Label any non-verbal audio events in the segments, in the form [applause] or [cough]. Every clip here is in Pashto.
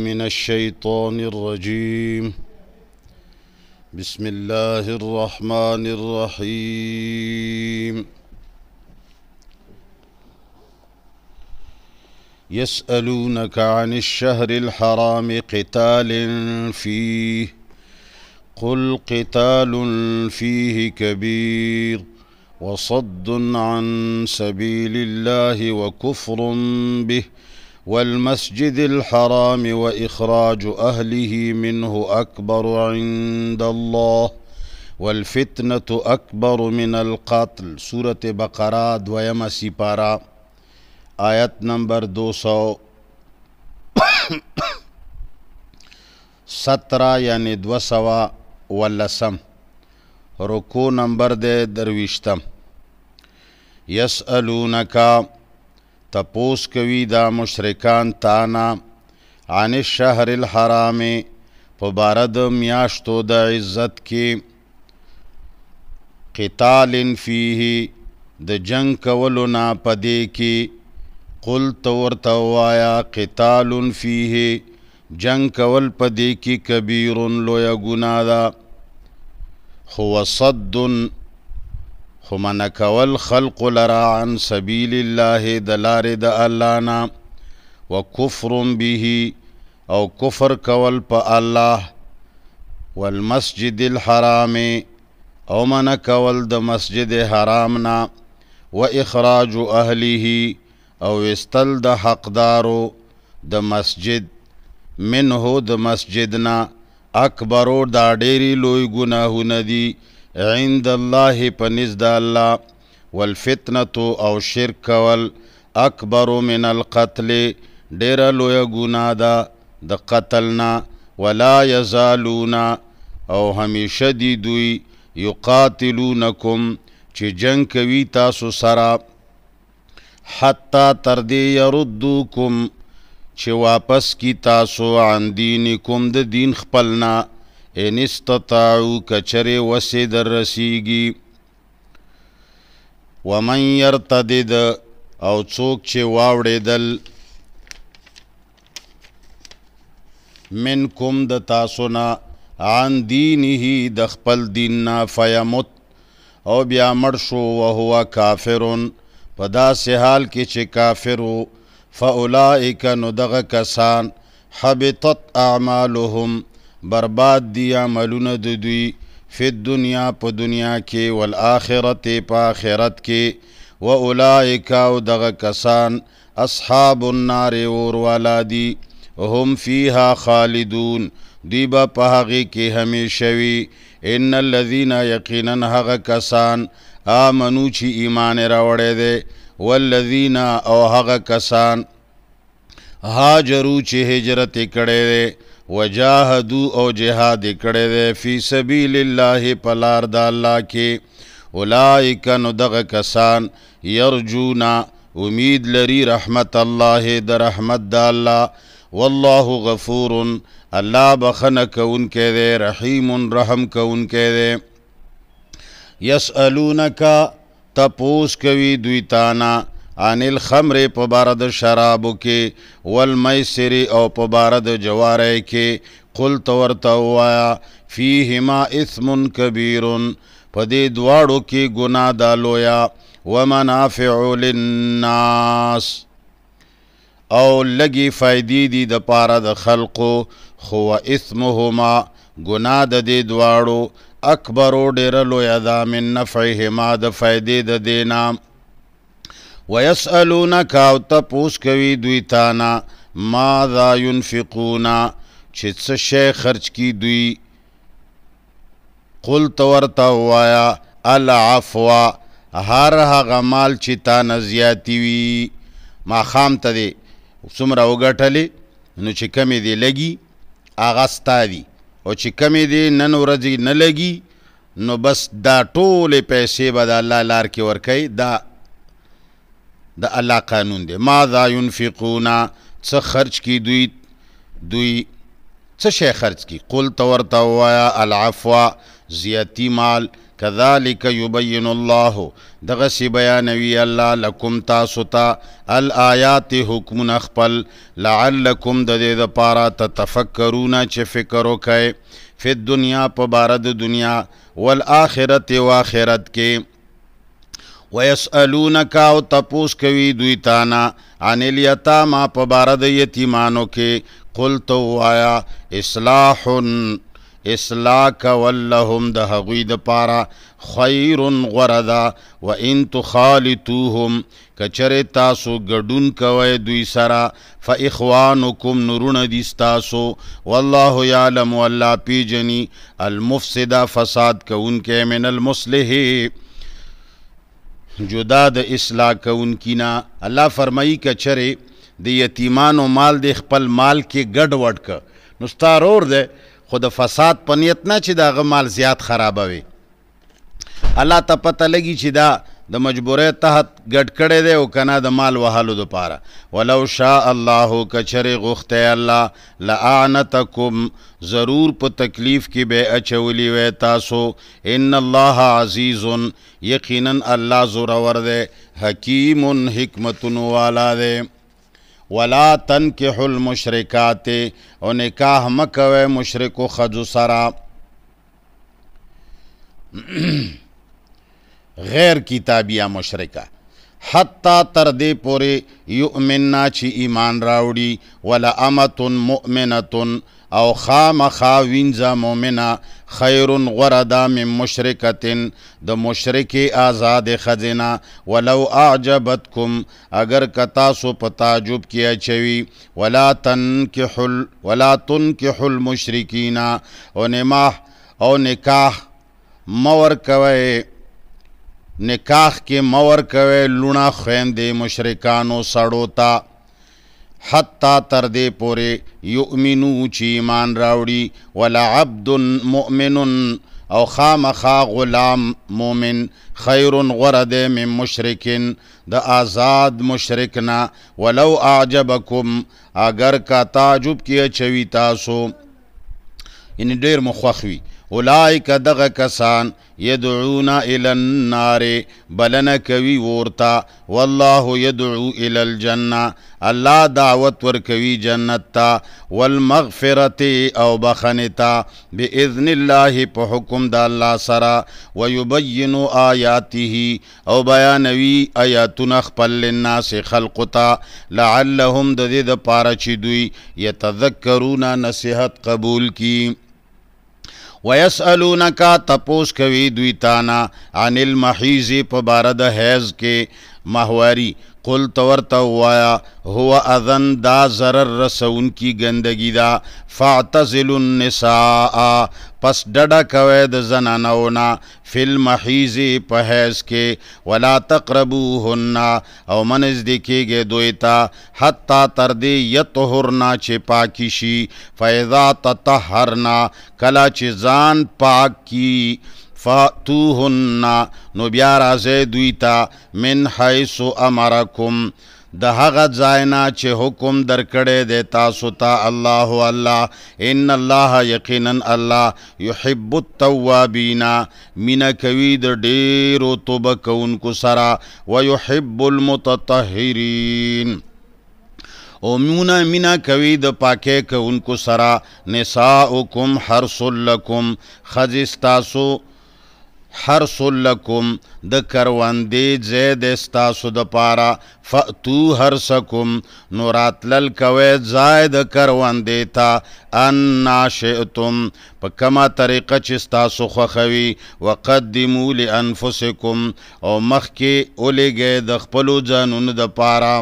من الشيطان الرجيم بسم الله الرحمن الرحيم يسألونك عن الشهر الحرام قتال فيه قل قتال فيه كبير وصد عن سبيل الله وكفر به والمسجد الحرام واخراج اهله منه اكبر عند الله والفتنه اكبر من القتل سوره بقره دویمه سيبارا آيات نمبر دو 200 يعني دو سوا واللسم رکو نمبر دے درویشتم یسالونکا تپوس کوي دا مشرکان تانا عن الشهر الحرام په بارد میاشتو د عزت کې قتال فيه د جنگ کولو نه پدې کې قل تور توایا قتال فيه جنگ کول پدې کې کبیر لوی ګناه ده خو صدن خو من کول خلق لرا عن سبیل الله د لارې د الله نه وکفر به او کفر کول په الله والمسجد الحرام او من کول د مسجد حرام نه و اخراج اهله او استل د حقدارو د مسجد منه د مسجدنا اکبرو دا ډېری لوی ګناهونه دي عند الله پنځ د الله والفتنه او شرک کول اکبر من القتل ډیر لوی ګناه ده د قتلنا ولا يزالون او همیشه دی دوی یقاتلونکم چې جنگ کوي تاسو سره حتا تر دې يردوکم چې واپس کی تاسو عن دینکم د دین خپلنا ان استطاعو کچر وسی در رسیگی ومن یرتدد او څوک چې واوړېدل منکم د تاسو نه عن دینه د خپل دین نه فیمت او بیا مړ شو او هو کافرون په داسې حال کې چې کافر وو فاولائک نو دغه کسان حبطت اعمالهم برباد دي عملونه د دوی فی الدنیا په دنیا کې والآخرت په آخرت کې و اولائک او دغه کسان اصحاب النار اور والا دي هم فیها خالدون دی با پاغي کې همیشوي ان الذين یقینا هغه کسان امنو چې ایمان راوړې دي والذین او هغه کسان هاجرو چې هجرت کړي دي وجاهدوا او جهاد کړي دي فی سبیل الله پلار د الله کې اولائک نو دغه کسان یرجونا امید لري رحمت الله د رحمت د الله والله غفور الله بخنه کون کې دي رحیم رحم کون کې دي یسالونک تپوس کوي دوی تانا ان الخمر په بار د شرابو کې والمیسر او په بار د جواره کې قل تورته وایا فیهما اثم کبیر په دې دواړو کې ګنا دا لویا ومنافع للناس او لګي فائدې دي د پاره د خلقو خو اثمهما ګنا د دې دواړو اکبر ډېر لویا دا من نفعهما د فائدې د دینام دی ويسالونك او تپوس کوي دوی تانا ماذا ينفقون چې څه شی خرج کی دوی قل تورتا وایا العفو هر هغه مال چې تا نزیاتی وي ما خام ته دی څومره وګټلې نو چې کمی دی لګي هغه ستا دی او چې کمی دی نن ورځې نه لګي نو بس دا ټولې پیسې به د الله لار کې ورکوي دا د الله قانون دی ماذا ينفقون څه خرج کی دوی دوی څه شی خرج کی قل تورتا وایا العفو زیاتی مال كذلك يبين الله دغه سی بیانوي الله لكم تاسو ته الآيات حکم نخپل لعلكم د دې لپاره تفکرون چې فکر وکئ په دنیا په بار د دنیا والآخرت واخرت کې ويسالونک او تپوس کوي دوی تانا ان الیتاما په بار د یتیمانو کې قل تو وایا اصلاح اصلاح کولهم د هغوی د پارا خیر غردا و ان تخالطوهم کچره تاسو ګډون کوي دوی سره فاخوانکم نورون دیستاسو والله یعلم والله پیجنی المفسد فساد کونکه من المصلح جدا د اصلاح کوونکی نه الله فرمایي کچره د یتیمانو مال د خپل مال کې ګډ وډ ک نو ستارور ده خو د فساد په نیت نه چې دا غ مال زیات خرابوي الله ته پته لګي چې دا د مجبورۍ تحت ګډ کړي دی او کنه د مال وهلو لپاره ولو شاء الله کچره غخته الله لعنتکم ضرور په تکلیف کې به اچولی وې تاسو ان الله عزیز یقینا الله زورور دی حکیم حکمت والا دی ولا تنکح المشرکات او نکاح مکوي مشرکو خذ سرا [clears throat] غیر کتابی یا مشرکه حتا تر دې پورې یؤمننا چې ایمان راوړي ولا امه مؤمنه او خامخا وینځه مؤمنه خیر غردا من مشرکتن د مشرک آزاد خزینا ولو اعجبتکم اگر کتا سو پتا جوب کیا چوی ولا تنکحل ولا تنکحل مشرکین او نماح او نکاح مور کوئ نکاح کې مور کوي لونه خويندې مشرکانو سړو تا حتا تر دې پورې یؤمنو چې ایمان راوړي ولا عبد مؤمن او خامخا غلام مؤمن خیر غرد من مشرکین د آزاد مشرکنا ولو اعجبکم اگر کا تعجب کیه چوي تاسو ان ډیر مخخوي اولائک دغه کسان یدعونا الی النار بلنه کوي ورتا والله یدعو الی الجنه الله دعوت ور کوي جنت تا والمغفرت او بخنتا باذن الله په حکم د الله سره ويبين آیاته او بیانوي آیاتنا خپل للناس خلق تا لعلهم د دې د پاره چې دوی یتذکرون نصیحت قبول کی ويسالونک تپوس کوي دوی تانا عن المحیز په بار د حیز کې ماهواری قل تورته وایا هو اذن دا zarar رسون کی گندگی دا فاعتزل النساء پس ډډه کوي د زنانو نه فل محیز په هیز کې ولا تقربوهن او منز دکیږي دوی ته حتا تر دې یطهرنا چې پاکی شي فاذا تطهرنا کلا چې ځان پاکی فاتوهن نو بیا راځي دوی ته من حيث امرکم د هغه ځاینا چې حکم درکړې د تاسو ته الله الله ان الله یقینا الله يحب التوابین مینا کوي د ډیرو توبه کوونکو سره ويحب المتطهرین او مینا مینا کوي د پاکه کوونکو سره نساؤکم حرص لکم خذ استاسو حرس لکم د کروندې زید استاسو د پارا فتو حرسکم نوراتلل کوي زائد کروندې تا ان ناشئتم په کما طریقه چې استاسو خوخوي وقدمو لانفسکم او مخکې اولګې د خپلو ځانونو د پاره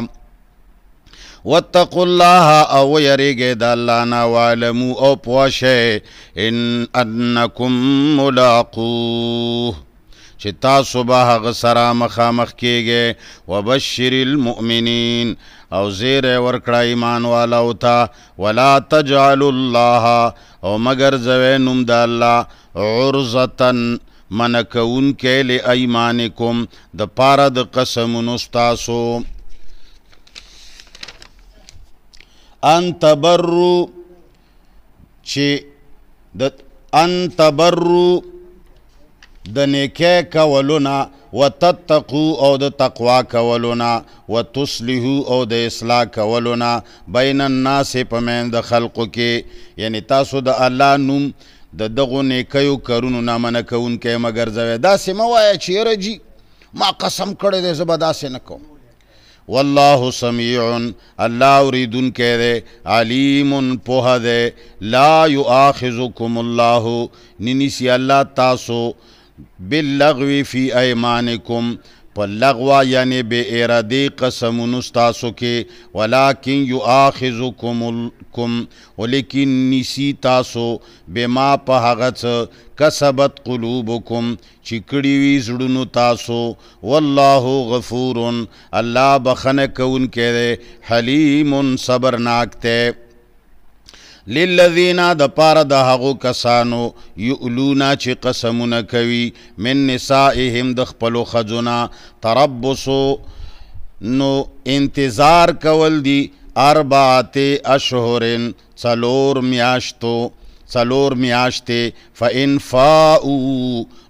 واتقوا الله او یریګه د الله نه والمو او پوښه ان انکم ملاقو چې تاسو به هغه سره مخامخ کیږئ وبشر المؤمنین او زیر ورکړه ایمان والا او تا ولا تجعل الله او مگر زوی نوم د الله عرزتن منکون کې ل ایمانکم د پاره د قسمونو تاسو ان تبرو چې د ان تبرو د نیکه کولونه وتتقو او د تقوا کولونه وتصلحو او د اصلاح کولونه بین الناس په مین د خلقو کې یعنی تاسو د الله نوم د دغو نیکیو کرونو نه منع کوونکی مګر زوی داسې مه وایه چې یره جی ما قسم کړی دی زه به داسې نه کوم والله سميع الله اوریدن كده عليم علیم لا يؤاخذكم الله ننسي الله تاسو باللغو في ايمانكم په لغوا یعنی به اراده قسمونو تاسو کې ولکن یؤاخذکم الکم ولیکن نسی تاسو بما په هغه څه کسبت قلوبکم چې کړي وی زړونو تاسو والله غفور الله بخنه کون کړي حلیم صبرناک ته للذین د پاره د هغو کسانو یؤلونا چې قسمونه کوي من نسائهم د خپلو خزونه تربصو نو انتظار کول دی اربعه اشهرن څلور میاشتو څلور میاشتې فإن فاؤ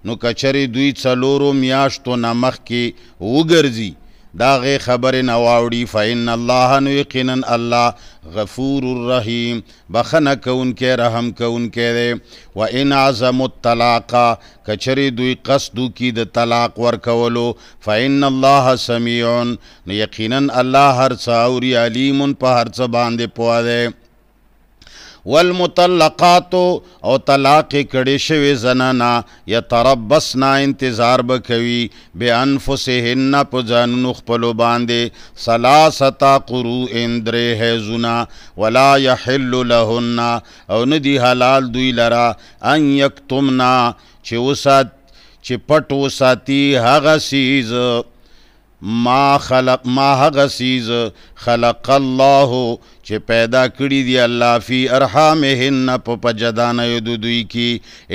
نو کچری دوی څلورو میاشتو نه مخکې وګرځي دا غي خبر نه واوړي فإن الله نو یقینا الله غفور الرحیم بخنه کونکې رحم کونکې دی و ان عزم الطلاق کچری دوی قصدو کی د طلاق ورکولو فإن الله سميع نو یقینا الله هر څه اوري علیم په هر څه باندې پوهه دی والمطلقات او طلاق کړي شوی زنانا یتربصنا انتظار بکوي به انفسهن په ځانونو خپل باندې ثلاثه قرو اندره هزنا ولا يحل لهن او ندي حلال دوی لرا ان یکتمنا چې وسات چې پټ وساتي هغه سیز ما خلق ما هغه سیز خلق الله چې پیدا کړی دی الله فی ارحامهن په پجدان یود دوی کی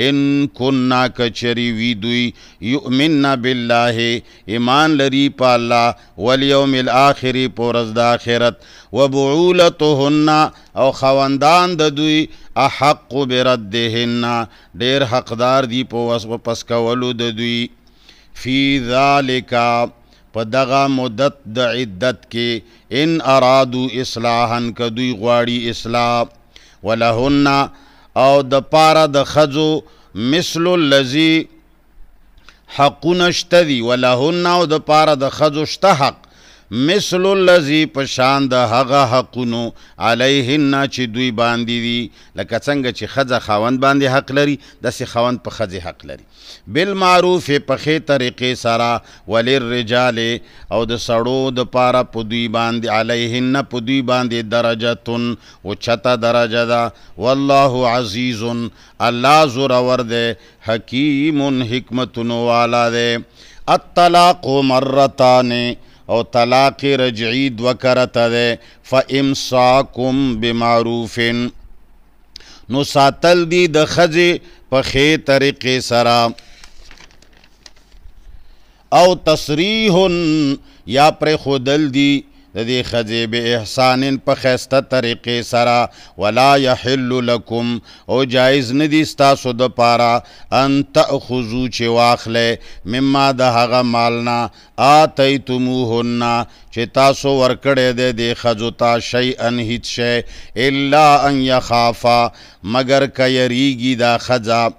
ان کنا کچری وی دوی یؤمننا بالله ایمان لري په الله والیوم الاخر پورز د اخرت وبعولتهن او خوندان د دوی احق بردهن ډیر حقدار دی په وس پس کولو د دوی فی ذالک په دغه مدت د عدت کې ان ارادو اصلاحا کدوی غواړي اصلاح ولهن او د پاره د خزو مثل الذي حقون اشتدي ولهن او د پاره د خزو شته حق مثل الذي پشان د هغه حقونو علیهن چې دوی باندې دي لکه څنګه چې خزه خاوند باندې حق لري د سي خاوند په خزه حق لري بالمعروف په خې طریقې سره وللرجال او د سړو د پاره په دوی باندې علیهن په دوی باندې درجهتون او چته درجه ده والله عزیز الله زور ور ده حکیم حکمتونو والا ده الطلاق مرتان او طلاق رجعی دو کرته ده فامساکم بمعروف نو ساتل دی د خزه په خې طریقې سره او تصریح یا پر خودل دی د دې خځې به احسان په خسته طریقې سره ولا يحل لكم او جایز ندي تاسو د پاره ان تاخذو چې واخلې مما د هغه مالنا اتیتموهن چې تاسو ورکړې دې د خځو تا شی ان هیڅ شی الا ان يخافا مگر کيریږي دا خځه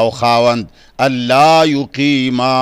او خاوند الله يقيما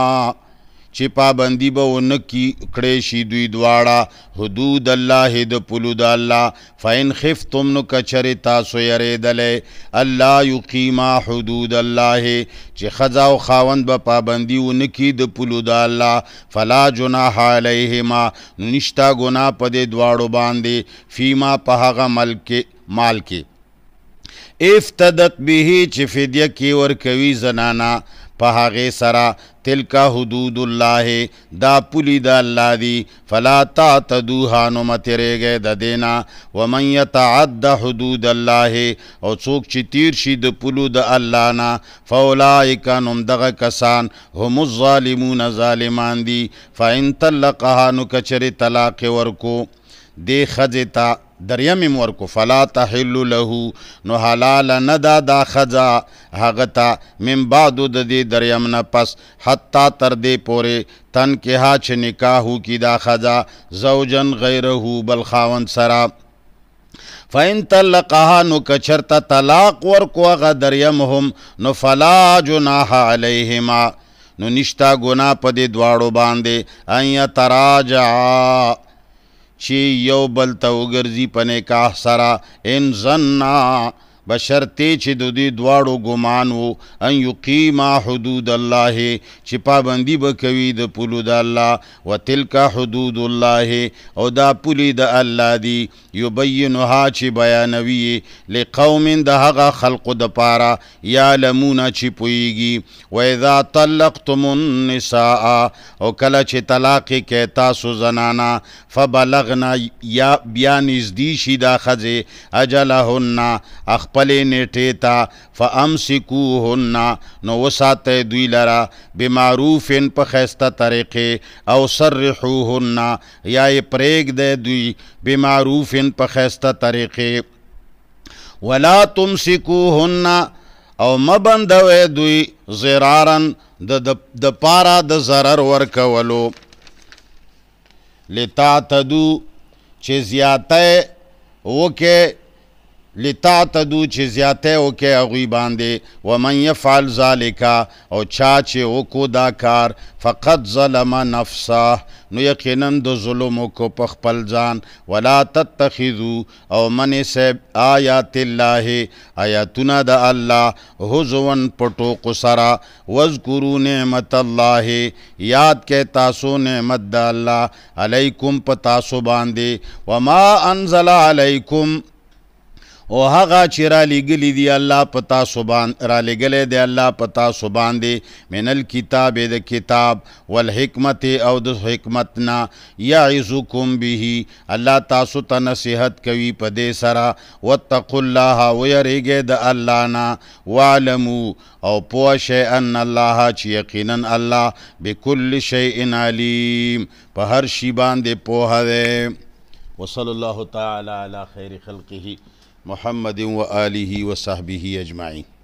چې پابندی به ونه کی کړې شي دوی دواړه حدود الله د پلو د الله فین خفتم نو کچره تاسو یریدلې الله یقیما حدود الله چې خزا او خاوند به پابندی ونه کی د پلو د الله فلا جناح علیهما نشتا ګنا په دې دواړو باندې فیما په هغه ملک مال کې افتدت به چې فدیه کې ور کوي زنانا په هغه سره تلکا حدود الله دا پولی د الله دی فلا تعتدوها نو مترېږي د دینا ومن يتعد حدود الله او څوک چې تیر شي د پلو د الله نه فاولائک نم دغه کسان هم الظالمون ظالمان دي فان طلقها نو کچره طلاق ورکو دی خځه دریم ورکو فلا تحل له نو حلال نه دا دا خزا هغه تا من بعد د دې دریم نه پس حتا تر دې پوره تن کې ها چې نکاحو کی دا خزا زوجن غیره بل خاون سرا فین طلقها نو کچرتا طلاق ورکو غ دریم هم نو فلا جناح علیهما نو نشتا گناہ په دې دواړو باندې ایا تراجعا چې یو بل ته وګرځي په نکاح سره ان زنا بشرطې چې د دې دواړو ګمان وو ان یقیما حدود الله چې پابندي وکوي د پولو د الله وتلک حدود الله او دا پولي د الله دی یبینها چې بیانوي لقوم د هغه خلق د پاره یا لمونه چې پويږي و اذا طلقتم النساء او کله چې طلاق کې تاسو زنانا فبلغنا یا بیان از دی شي دا خزه اجلهن اخ خپلې نیټې ته فامسکوهن نو وساته دوی لرا بمعروفن په خیسته طریقې او سرحوهن یا پرېګ دې دوی بمعروفن په خیسته طریقې ولا تمسکوهن او مبندوي دوی زرارن د د پارا د zarar ورکولو لتا تدو چې زیاته وکه لتا تدو چې زیاته او کې اغوی باندې و من يفعل ذالک او چا چې وکو دا کار فقط ظلم نفسه نو یقینا د ظلم کو په خپل ځان ولا تتخذو او من سب آیات الله آیاتنا د الله حزون پټو کو سرا واذکرو نعمت الله یاد کې تاسو نعمت د الله علیکم په تاسو باندې وما انزل علیکم او هغه چې را لګلې دی الله پتا سبحان را لګلې دی الله پتا سبحان دی منل کتاب د کتاب والحکمت او د حکمتنا یعزکم به الله تاسو ته نصیحت کوي په دې سره وتقوا الله ويرګه د الله نا وعلمو او پوه شئ ان الله چې یقینا الله بكل شيء علیم په هر شی باندې پوهه ده وصلی الله تعالی علی خیر خلقه محمد وآله وصحبه أجمعين